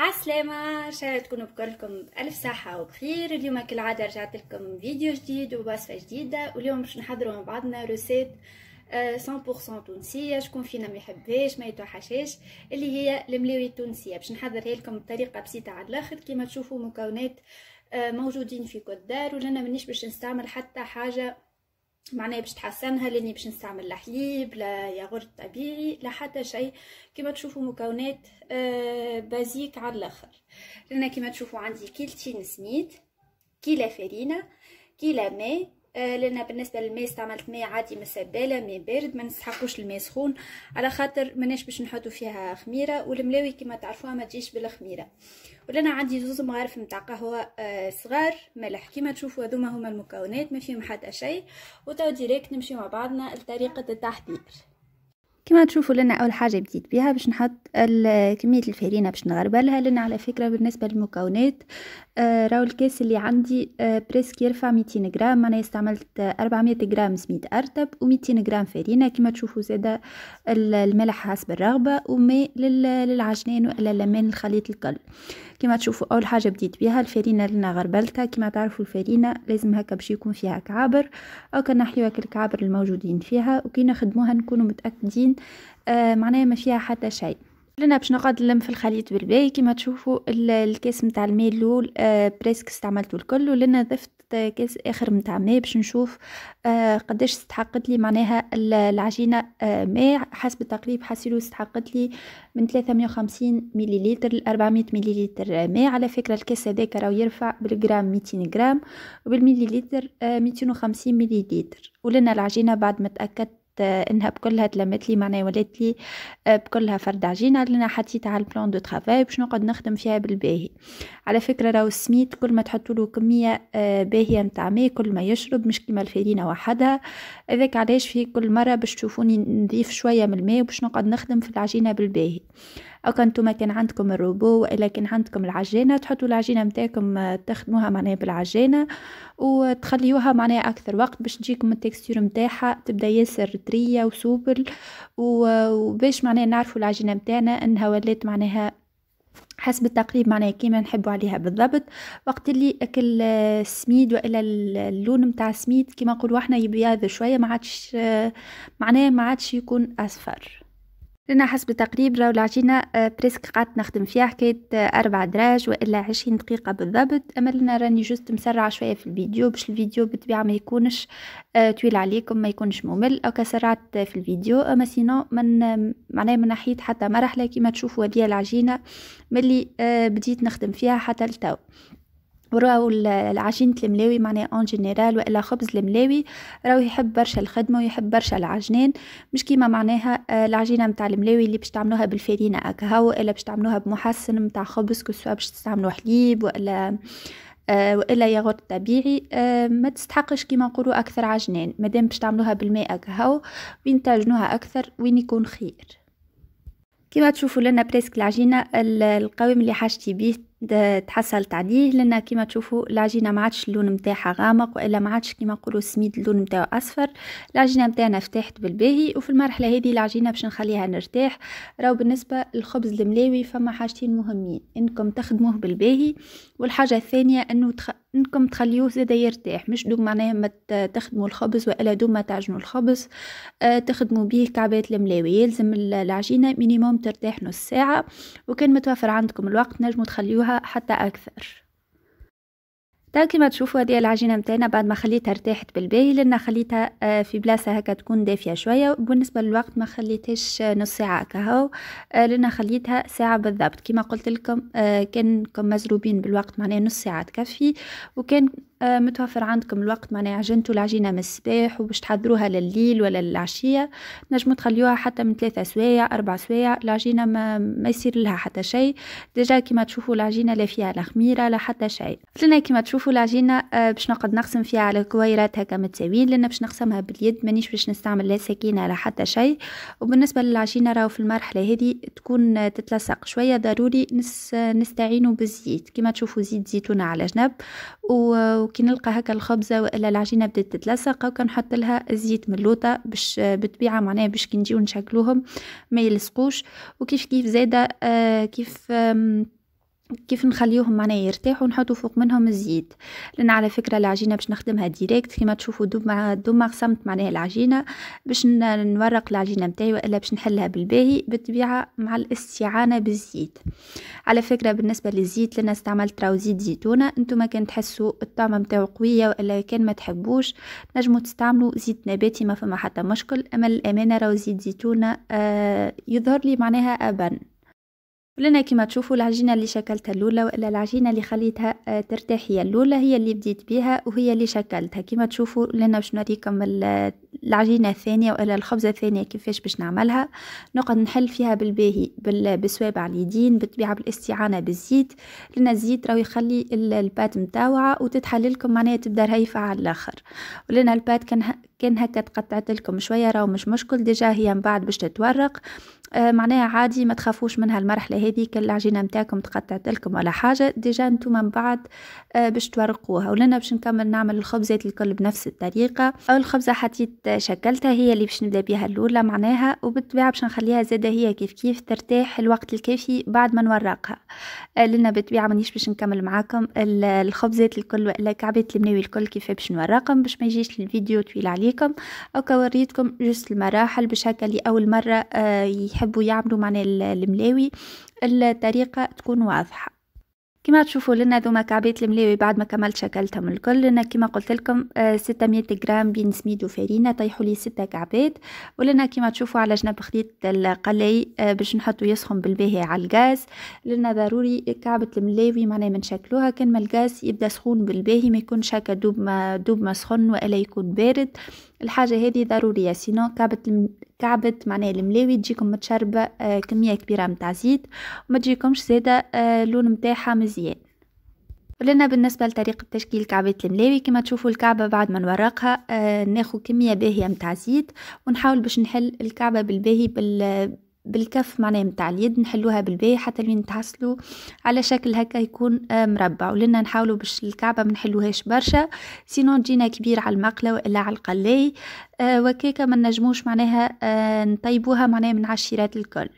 عسلامة ان تكونوا بكلكم ألف صحة وبخير اليوم كالعادة رجعت لكم فيديو جديد ووصفة جديدة واليوم باش نحضروا مع بعضنا روسيت 100% آه، تونسية شكون فينا ما يحبهاش ما يتوحشاش اللي هي الملاوي التونسية باش نحضرها لكم بطريقة بسيطة على الاخر كيما تشوفوا مكونات آه، موجودين في كل دار ولنا منيش باش نستعمل حتى حاجة معناها باش تحسنها لاني باش نستعمل لا حليب لا ياغورت طبيعي لا حتى شيء كما تشوفوا مكونات آه، بازيك على الاخر لان كما تشوفوا عندي كيلتين سميد كيلا فرينه كيلا ماء آه، لان بالنسبه للماء استعملت ماء عادي من السباله ماء بارد ما نسحقوش الماء سخون على خاطر ماناش باش نحطو فيها خميره والملاوي كما تعرفوها ما تجيش بالخميره ولنا عندي زوز مغارف نتاع قهوه آه، صغار ملح كما تشوفوا هذوما هما المكونات ما فيهم حتى شيء وتو ديريكت نمشي مع بعضنا لطريقه التحضير كما تشوفوا لنا اول حاجه بديت بها باش نحط كميه الفرينه باش نغربلها لان على فكره بالنسبه للمكونات آه، راهو الكاس اللي عندي آه، بريسك يرفع 200 غرام انا استعملت 400 غرام سميد ارتب و200 غرام فرينه كما تشوفوا زاده الملح حسب الرغبه وماء للعجنان ولا لمان الخليط الكل كما تشوفوا اول حاجه بديت بها الفرينه لنا غربلتها كما تعرفوا الفرينه لازم هكا باش يكون فيها كعابر او كنحيو هكا الكعابر الموجودين فيها وكي نخدموها نكونوا متاكدين آه معناها ما فيها حتى شيء لنا باش نقعد نلم في الخليط بالباي كيما تشوفوا الكاس نتاع الماء الاول آه، بريسك استعملته الكل ولنا ضفت كاس اخر نتاع ماء باش نشوف آه، قداش استحقت لي معناها العجينه آه، ماء حسب التقريب حاسيلو استحقت لي من 350 مليلتر ل 400 مليلتر ماء على فكره الكاس هذاك راهو يرفع بالجرام 200 جرام وبالمليلتر 250 مليلتر ولنا العجينه بعد ما تاكدت انها بكلها تلمت لي معناها ولات لي آه، بكلها فرد عجينه اللي انا حطيتها على البلان دو ترافاي باش نقعد نخدم فيها بالباهي على فكره راهو السميت كل ما تحطوا له كميه آه، باهيه نتاع ماء كل ما يشرب مش كيما الفرينه وحدها هذاك علاش في كل مره باش تشوفوني نضيف شويه من الماء وباش نقعد نخدم في العجينه بالباهي او كان انتم كان عندكم الروبو والا كان عندكم العجينه تحطوا العجينه نتاعكم آه، تخدموها معناها بالعجينه وتخليوها معناها اكثر وقت باش تجيكم التكستور نتاعها تبدا ياسر طريه وسوبل وباش معناها نعرفوا العجينه نتاعنا انها ولات معناها حسب التقريب معناها كيما نحبوا عليها بالضبط وقت اللي اكل السميد آه، والا اللون نتاع السميد كيما نقولوا احنا يبيض شويه ما عادش آه، معناه ما عادش يكون اصفر لأن حسب التقريب راهو العجينة آه، بريسك قعدت نخدم فيها حكاية أربع دراج وإلا عشرين دقيقة بالضبط أما لنا راني جوست مسرعة شوية في الفيديو باش الفيديو بالطبيعة ما يكونش آه، طويل عليكم ما يكونش ممل أو كسرعت في الفيديو أما سينو من معناها من ناحية حتى مرحلة كيما تشوفوا هذه العجينة ملي آه، بديت نخدم فيها حتى لتو وراو العجينة الملاوي معناها اون جينيرال والا خبز الملاوي راو يحب برشا الخدمة ويحب برشا العجنان مش كيما معناها آه، العجينة متاع الملاوي اللي باش تعملوها بالفرينة اكهو الا باش تعملوها بمحسن متاع خبز كسوا باش تستعملوا حليب والا آه، والا ياغورت طبيعي آه، ما تستحقش كيما نقولوا اكثر عجنان مادام باش تعملوها بالماء اكهو وين تعجنوها اكثر وين يكون خير كما تشوفوا لنا بريسك العجينه القوام اللي حاجتي بيه تحصلت عليه لان كما تشوفوا العجينه ما عادش اللون نتاعها غامق والا ما عادش كما نقولوا سميد اللون نتاعو اصفر العجينه نتاعنا فتحت بالباهي وفي المرحله هذه العجينه باش نخليها نرتاح راهو بالنسبه للخبز الملاوي فما حاجتين مهمين انكم تخدموه بالباهي والحاجه الثانيه انه تخ... انكم تخليوه زادا يرتاح مش دوم معناها ما تخدموا الخبز والا دوم ما تعجنوا الخبز آه تخدموا بيه كعبات الملاوي يلزم العجينه مينيموم ترتاح نص ساعه وكان متوفر عندكم الوقت نجموا تخليوها حتى اكثر تا كيما تشوفوا هذه العجينه متاعنا بعد ما خليتها ارتاحت بالباهي لان خليتها آه، في بلاصه هكا تكون دافيه شويه وبالنسبه للوقت ما خليتهاش آه، نص ساعه كهو آه، لان خليتها ساعه بالضبط كيما قلت لكم كانكم مزروبين بالوقت معناه نص ساعه تكفي وكان آه، متوفر عندكم الوقت معناها عجنتوا العجينة من الصباح وباش تحضروها لليل ولا للعشية نجمو تخليوها حتى من ثلاثة سوايع أربع سوايع العجينة ما, ما يصير لها حتى شيء ديجا كيما تشوفوا العجينة لا فيها لا خميرة لا حتى شيء لنا كيما تشوفوا العجينة آه، باش نقعد نقسم فيها على كويرات هكا متساويين لأن باش نقسمها باليد مانيش باش نستعمل لا سكينة لا حتى شيء وبالنسبة للعجينة راهو في المرحلة هذه تكون تتلصق شوية ضروري نس نستعينوا بالزيت كيما تشوفوا زيت زيتونة على جنب و وكي نلقى هكا الخبزه والا العجينه بدات تتلصق وكنحط لها زيت من اللوطه باش آه، بالطبيعه معناها باش كي نجيو نشكلوهم ما يلصقوش وكيف كيف زاده آه، كيف كيف نخليوهم معناها يرتاحوا ونحطوا فوق منهم الزيت لان على فكره العجينه باش نخدمها ديريكت كيما تشوفوا دوما دوما قسمت معناها العجينه باش نورق العجينه نتاعي والا باش نحلها بالباهي بالطبيعه مع الاستعانه بالزيت على فكره بالنسبه للزيت لان استعملت راهو زيت زيتونه انتم كان تحسوا الطعم نتاعو قويه والا كان ما تحبوش نجموا تستعملوا زيت نباتي ما فما حتى مشكل اما الامانه راهو زيت زيتونه آه يظهر لي معناها ابان ولنا كما تشوفوا العجينه اللي شكلتها اللولة والا العجينه اللي خليتها آه، ترتاح هي اللولة هي اللي بديت بها وهي اللي شكلتها كما تشوفوا لنا باش نوريكم العجينه الثانيه والا الخبزه الثانيه كيفاش باش نعملها نقعد نحل فيها بالباهي بالسوابع اليدين بالطبيعه بالاستعانه بالزيت لان الزيت راهو يخلي البات متاوعه وتتحللكم معناها تبدا رهيفه على الاخر ولنا البات كان هكا تقطعت لكم شويه راهو مش مشكل ديجا هي من بعد باش تتورق آه معناها عادي ما تخافوش منها المرحله كل العجينه نتاعكم تقطعت لكم ولا حاجه ديجا نتوما من بعد آه باش تورقوها ولنا باش نكمل نعمل الخبزات الكل بنفس الطريقه اول خبزه حطيت آه، شكلتها هي اللي باش نبدا بها الاولى معناها وبالطبيعه باش نخليها زاده هي كيف كيف ترتاح الوقت الكافي بعد ما نورقها آه لنا بالطبيعه مانيش باش نكمل معاكم الخبزات الكل ولا كعبات المناوي الكل كيف باش نورقهم باش ما يجيش الفيديو طويل عليه أوريكم أو كوريتكم جست المراحل بشكل اول مرة آه، يحبوا يعملوا معنا الملاوي الطريقة تكون واضحة كما تشوفوا لنا ذوما كعبات الملاوي بعد ما كملت شكلتهم الكل لنا كما قلت لكم 600 آه، جرام بين سميد وفارينة طيحوا لي 6 كعبات ولنا كما تشوفوا على جنب خديت القلاي آه، باش نحطو يسخن بالباهي على الغاز لنا ضروري كعبة الملاوي معناه من شكلوها كان ما الغاز يبدا سخون بالباهي ما يكون هكا دوب ما دوب ما سخن والا يكون بارد الحاجة هذه ضرورية سينو كعبه الم... كعبه معناها الملاوي تجيكم متشربة آه كمية كبيرة متاع زيت وما تجيكمش زادة آه اللون متاعها مزيان ولنا بالنسبة لطريقة تشكيل كعبة الملاوي كما تشوفوا الكعبة بعد ما نورقها آه ناخو كمية باهية متاع زيت ونحاول باش نحل الكعبة بالباهي بال بالكف معناه متاع اليد نحلوها بالبي حتى لين تحصلوا على شكل هكا يكون آه، مربع ولنا نحاولوا باش الكعبه ما نحلوهاش برشا سينو تجينا كبير على المقله والا على القلاي آه، وكيكه ما نجموش معناها آه، نطيبوها معناها من عشيرات الكل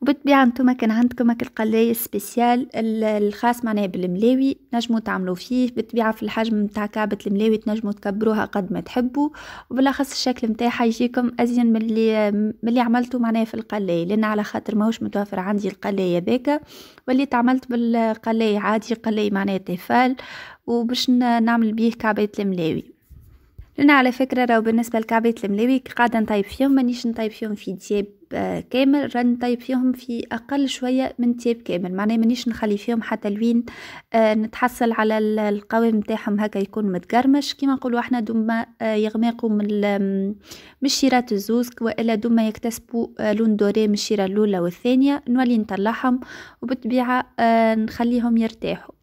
وبالطبيعة انتم كان عندكم هاك القلاية سبيسيال الخاص معناها بالملاوي تنجمو تعملو فيه بالطبيعة في الحجم متاع كعبة الملاوي تنجمو تكبروها قد ما تحبوا وبالأخص الشكل متاعها يجيكم أزين من اللي من اللي عملته معناها في القلاية لأن على خاطر ماهوش متوفر عندي القلاية ذاك وليت عملت بالقلاية عادي قلاية معناها تيفال وباش نعمل بيه كعبة الملاوي لنا على فكرة راهو بالنسبة لكعبات الملاوي قاعدة نطيب فيهم مانيش نطيب فيهم في دياب كامل راني طيب فيهم في اقل شويه من تياب كامل معناه مانيش نخلي فيهم حتى لوين آه، نتحصل على القوام نتاعهم هكا يكون متقرمش كيما نقولوا احنا دوما آه، يغمقوا من من الزوز والا دوما يكتسبوا آه، لون دوري من الشيره الاولى والثانيه نولي نطلعهم وبالطبيعه نخليهم يرتاحوا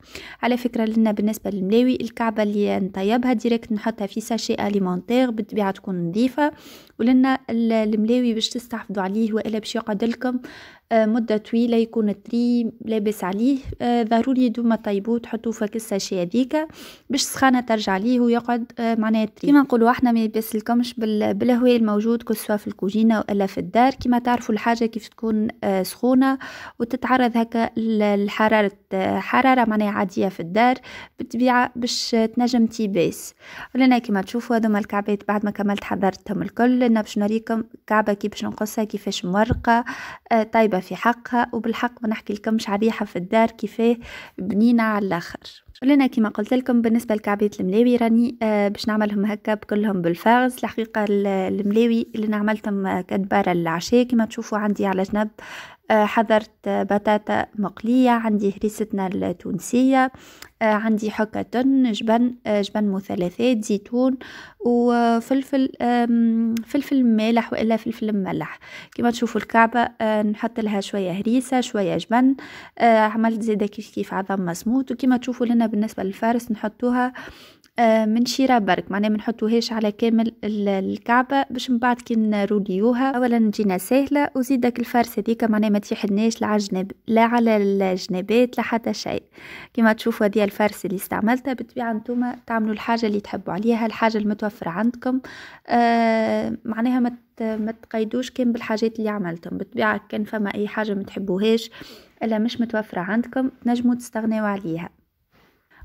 على فكرة لنا بالنسبة للملاوي الكعبة اللي نطيبها ديريكت نحطها في ساشي اليمونتير بالطبيعة تكون نظيفة ولنا الملاوي باش تستحفظوا عليه وإلا باش يقعد لكم آه، مدة طويلة يكون تري لابس عليه آه، ضروري دوما طيبوه تحطوه في الساشي هذيك باش السخانة ترجع ليه ويقعد آه، معناها تري كيما نقولوا احنا ما يبسلكمش بالهواء الموجود كسوا في الكوجينة ولا في الدار كيما تعرفوا الحاجة كيف تكون سخونة وتتعرض هكا لحرارة حرارة معناها عادية في الدار بالطبيعة باش تنجم تيباس ولنا كيما تشوفوا هذوما الكعبات بعد ما كملت حضرتهم الكل انا باش نوريكم كعبة كيفاش نقصها كيفاش مورقة طيبة في حقها وبالحق نحكي لكم شعريحة في الدار كيفاه بنينة على الآخر ولنا كما قلت لكم بالنسبة لكعبية الملاوي راني آه، باش نعملهم هكا بكلهم بالفاغز الحقيقة الملاوي اللي أنا عملتهم آه، كدبارة العشاء كما تشوفوا عندي على جنب آه، حضرت بطاطا مقلية عندي هريستنا التونسية آه، عندي حكة تن جبن آه، جبن مثلثات زيتون وفلفل فلفل مالح والا فلفل مملح كما تشوفوا الكعبه نحط لها شويه هريسه شويه جبن عملت زيادة كيف كيف عظم مسموط وكما تشوفوا لنا بالنسبه للفارس نحطوها آه، من شيرة برك معناها ما نحطوهاش على كامل الكعبة باش من بعد كي نروليوها اولا تجينا سهلة وزيدك الفرس ديك معناها ما تيحدناش لا على لا على الجنابات لا حتى شيء كما تشوفوا هذه الفرس اللي استعملتها بالطبيعة نتوما تعملوا الحاجة اللي تحبوا عليها الحاجة المتوفرة عندكم آه معناها ما ما تقيدوش كان بالحاجات اللي عملتهم بالطبيعة كان فما اي حاجة ما تحبوهاش الا مش متوفرة عندكم نجموا تستغناو عليها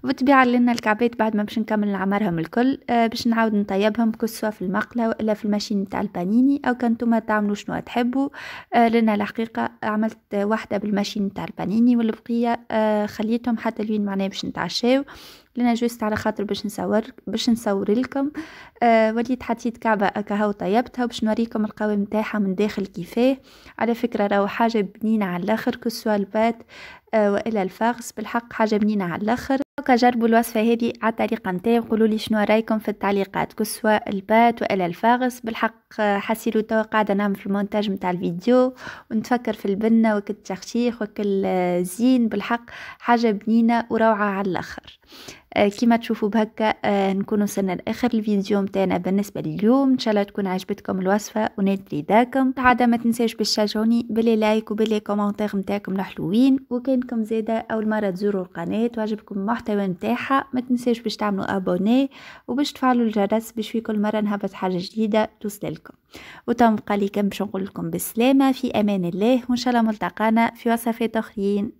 وبالطبيعة لنا الكعبات بعد ما باش نكمل نعمرهم الكل آه، باش نعاود نطيبهم كسوة في المقلة والا في الماشين نتاع البانيني او كان ما تعملوا شنو تحبوا آه، لنا الحقيقة عملت واحدة بالماشين نتاع البانيني والبقية آه، خليتهم حتى لين معناه باش نتعشاو لنا جوست على خاطر باش نصور باش نصور لكم آه وليت حطيت كعبه اكاهو طيبتها باش نوريكم القوام نتاعها من داخل كيفاه على فكره راهو حاجه بنينه على الاخر كسوا البات آه والا الفاغس بالحق حاجه بنينه على الاخر هكا جربوا الوصفة هذه على الطريقة نتاعي وقولوا لي شنو رايكم في التعليقات كسوة البات ولا الفاغس بالحق حسيلو توا قاعده نعمل في المونتاج نتاع الفيديو ونتفكر في البنه وكل تخشيخ وكل آه، زين بالحق حاجه بنينه وروعه على الاخر آه، كيما تشوفوا بهكا آه، نكون وصلنا لاخر الفيديو متاعنا بالنسبه لليوم ان شاء الله تكون عجبتكم الوصفه ونالت رضاكم عاده ما تنساوش باش تشجعوني لايك وبلي كومونتير نتاعكم الحلوين وكانكم زاده اول مره تزوروا القناه وعجبكم المحتوى نتاعها ما تنساوش باش تعملوا ابوني وباش تفعلوا الجرس باش في كل مره نهبط حاجه جديده توصل لكم وتم قليكم كان باش نقول لكم في امان الله وان شاء الله ملتقانا في وصفات اخرين